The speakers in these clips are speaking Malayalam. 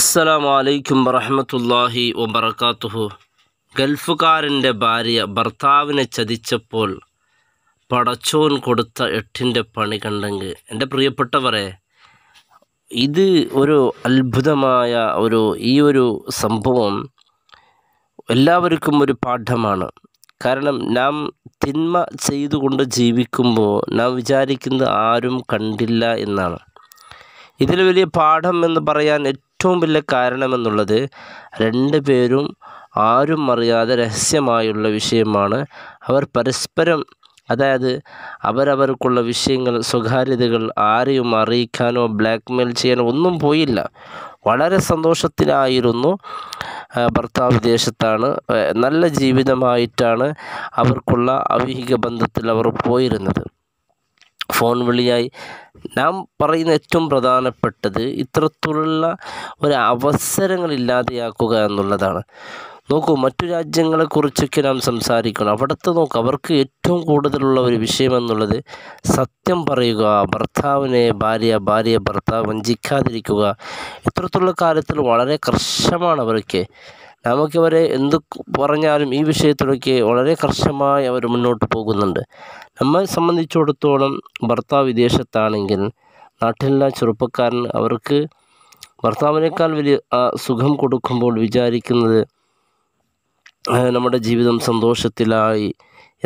അസ്സലാമു അലൈക്കും വറഹമത്തല്ലാഹി വബർക്കാത്തുഹു ഗൾഫുകാരൻ്റെ ഭാര്യ ഭർത്താവിനെ ചതിച്ചപ്പോൾ പടച്ചോൻ കൊടുത്ത എട്ടിൻ്റെ പണി കണ്ടെങ്കിൽ എൻ്റെ പ്രിയപ്പെട്ടവരെ ഇത് ഒരു അത്ഭുതമായ ഒരു ഈ ഒരു സംഭവം എല്ലാവർക്കും ഒരു പാഠമാണ് കാരണം നാം തിന്മ ചെയ്തുകൊണ്ട് ജീവിക്കുമ്പോൾ നാം വിചാരിക്കുന്നത് ആരും കണ്ടില്ല എന്നാണ് ഇതിൽ വലിയ പാഠം എന്ന് പറയാൻ ഏറ്റവും വലിയ കാരണമെന്നുള്ളത് രണ്ട് പേരും ആരും അറിയാതെ രഹസ്യമായുള്ള വിഷയമാണ് അവർ പരസ്പരം അതായത് അവരവർക്കുള്ള വിഷയങ്ങൾ സ്വകാര്യതകൾ ആരെയും അറിയിക്കാനോ ബ്ലാക്ക് മെയിൽ ചെയ്യാനോ ഒന്നും പോയില്ല വളരെ സന്തോഷത്തിലായിരുന്നു ഭർത്താവ് വിദേശത്താണ് നല്ല ജീവിതമായിട്ടാണ് അവർക്കുള്ള ഐഹിക ബന്ധത്തിൽ അവർ പോയിരുന്നത് ഫോൺ വിളിയായി നാം പറയുന്ന ഏറ്റവും പ്രധാനപ്പെട്ടത് ഇത്തരത്തിലുള്ള ഒരു അവസരങ്ങളില്ലാതെയാക്കുക എന്നുള്ളതാണ് നോക്കൂ മറ്റു രാജ്യങ്ങളെക്കുറിച്ചൊക്കെ നാം സംസാരിക്കണം അവിടുത്തെ നോക്കൂ അവർക്ക് ഏറ്റവും കൂടുതലുള്ള ഒരു വിഷയം എന്നുള്ളത് സത്യം പറയുക ഭർത്താവിനെ ഭാര്യ ഭാര്യ ഭർത്താവ് വഞ്ചിക്കാതിരിക്കുക ഇത്തരത്തിലുള്ള കാര്യത്തിൽ വളരെ കർശമാണ് അവർക്ക് നമുക്കിവരെ എന്ത് പറഞ്ഞാലും ഈ വിഷയത്തിലൊക്കെ വളരെ കർശനമായി അവർ മുന്നോട്ട് പോകുന്നുണ്ട് നമ്മെ സംബന്ധിച്ചിടത്തോളം ഭർത്താവ് വിദേശത്താണെങ്കിൽ നാട്ടിലുള്ള ചെറുപ്പക്കാരൻ അവർക്ക് ഭർത്താവിനേക്കാൾ വലിയ സുഖം കൊടുക്കുമ്പോൾ വിചാരിക്കുന്നത് നമ്മുടെ ജീവിതം സന്തോഷത്തിലായി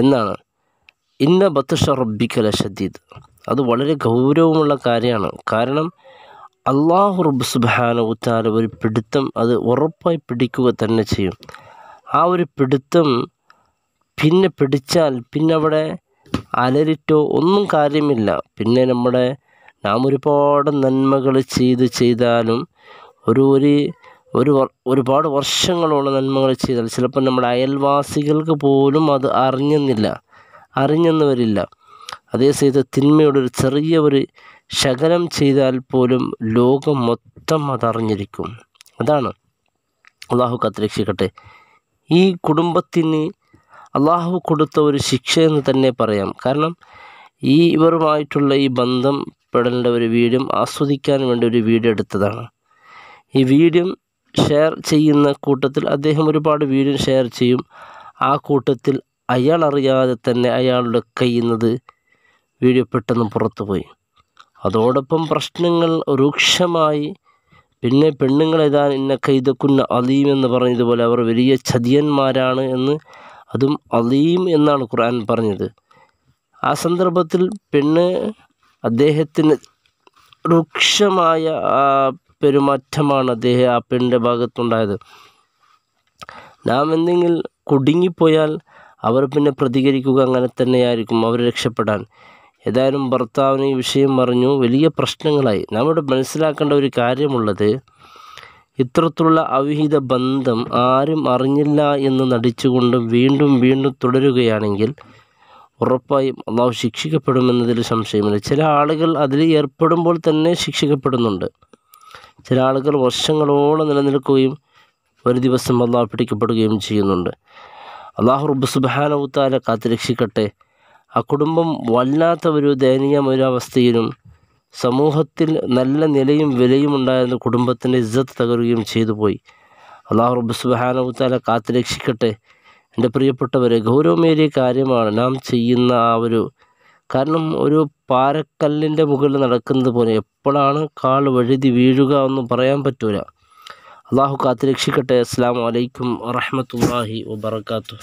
എന്നാണ് ഇന്ന ബത്ത് റബ്ബിക്കല ഷദീദ് അത് വളരെ ഗൗരവമുള്ള കാര്യമാണ് കാരണം അള്ളാഹു റബ്ബ് സുബാനവുത്താല ഒരു പിടുത്തം അത് ഉറപ്പായി പിടിക്കുക തന്നെ ചെയ്യും ആ ഒരു പിടുത്തം പിന്നെ പിടിച്ചാൽ പിന്നെ അവിടെ അലരിറ്റോ ഒന്നും കാര്യമില്ല പിന്നെ നമ്മുടെ നാം ഒരുപാട് നന്മകൾ ചെയ്ത് ചെയ്താലും ഒരു ഒരു ഒരു ഒരുപാട് വർഷങ്ങളോളം നന്മകൾ ചെയ്താൽ ചിലപ്പോൾ നമ്മുടെ അയൽവാസികൾക്ക് പോലും അത് അറിഞ്ഞെന്നില്ല അറിഞ്ഞെന്ന് വരില്ല അതേ സഹിത തിന്മയുടെ ഒരു ചെറിയ ഒരു ശകലം ചെയ്താൽ പോലും ലോകം മൊത്തം അതറിഞ്ഞിരിക്കും അതാണ് അള്ളാഹു കത്ത് രക്ഷിക്കട്ടെ ഈ കുടുംബത്തിന് അള്ളാഹു കൊടുത്ത ഒരു ശിക്ഷ എന്ന് തന്നെ പറയാം കാരണം ഈ ഇവരുമായിട്ടുള്ള ഈ ബന്ധം പെടേണ്ട ഒരു വീടും ആസ്വദിക്കാൻ വേണ്ടി ഒരു വീട് എടുത്തതാണ് ഈ വീടും ഷെയർ ചെയ്യുന്ന കൂട്ടത്തിൽ അദ്ദേഹം ഒരുപാട് വീടും ഷെയർ ചെയ്യും ആ കൂട്ടത്തിൽ അയാൾ അറിയാതെ തന്നെ അയാളുടെ കയ്യിൽ വീഡിയോ പെട്ടെന്ന് പുറത്തു പോയി അതോടൊപ്പം പ്രശ്നങ്ങൾ രൂക്ഷമായി പിന്നെ ഏതാ ഇന്ന കൈതക്കുന്ന അലീം എന്ന് പറഞ്ഞതുപോലെ അവർ വലിയ ചതിയന്മാരാണ് എന്ന് അതും അലീം എന്നാണ് ഖുർആൻ പറഞ്ഞത് ആ സന്ദർഭത്തിൽ പെണ്ണ് അദ്ദേഹത്തിന് രൂക്ഷമായ പെരുമാറ്റമാണ് അദ്ദേഹം ആ പെണ്ണിൻ്റെ ഭാഗത്തുണ്ടായത് നാം എന്തെങ്കിലും കുടുങ്ങിപ്പോയാൽ അവർ പിന്നെ പ്രതികരിക്കുക അങ്ങനെ തന്നെയായിരിക്കും അവർ രക്ഷപ്പെടാൻ ഏതായാലും ഭർത്താവിന് ഈ വിഷയം അറിഞ്ഞു വലിയ പ്രശ്നങ്ങളായി നാം ഇവിടെ മനസ്സിലാക്കേണ്ട ഒരു കാര്യമുള്ളത് ഇത്തരത്തിലുള്ള അവിഹിത ബന്ധം ആരും അറിഞ്ഞില്ല എന്ന് നടിച്ചുകൊണ്ട് വീണ്ടും വീണ്ടും തുടരുകയാണെങ്കിൽ ഉറപ്പായും അള്ളാഹു ശിക്ഷിക്കപ്പെടുമെന്നതിൽ സംശയമില്ല ചില ആളുകൾ അതിൽ ഏർപ്പെടുമ്പോൾ തന്നെ ശിക്ഷിക്കപ്പെടുന്നുണ്ട് ചില ആളുകൾ വർഷങ്ങളോളം നിലനിൽക്കുകയും ഒരു ദിവസം അള്ളാഹു പിടിക്കപ്പെടുകയും ചെയ്യുന്നുണ്ട് അള്ളാഹു റബ്ബ് സുബാനവുത്താല രക്ഷിക്കട്ടെ ആ കുടുംബം വല്ലാത്ത ഒരു ദയനീയമൊരവസ്ഥയിലും സമൂഹത്തിൽ നല്ല നിലയും വിലയും ഉണ്ടായിരുന്ന കുടുംബത്തിൻ്റെ ഇജ്ജത്ത് തകരുകയും ചെയ്തു പോയി അള്ളാഹു റബ്ബ് സുബാനവുത്താല കാത്തു രക്ഷിക്കട്ടെ എൻ്റെ പ്രിയപ്പെട്ടവരെ ഗൗരവമേറിയ കാര്യമാണ് നാം ചെയ്യുന്ന ആ ഒരു കാരണം ഒരു പാരക്കല്ലിൻ്റെ മുകളിൽ നടക്കുന്നത് പോലെ എപ്പോഴാണ് കാൾ വഴുതി വീഴുക എന്ന് പറയാൻ പറ്റൂല അള്ളാഹു കാത്തു രക്ഷിക്കട്ടെ അസ്സാം വലൈക്കും വറഹമത്തല്ലാഹി വാത്തു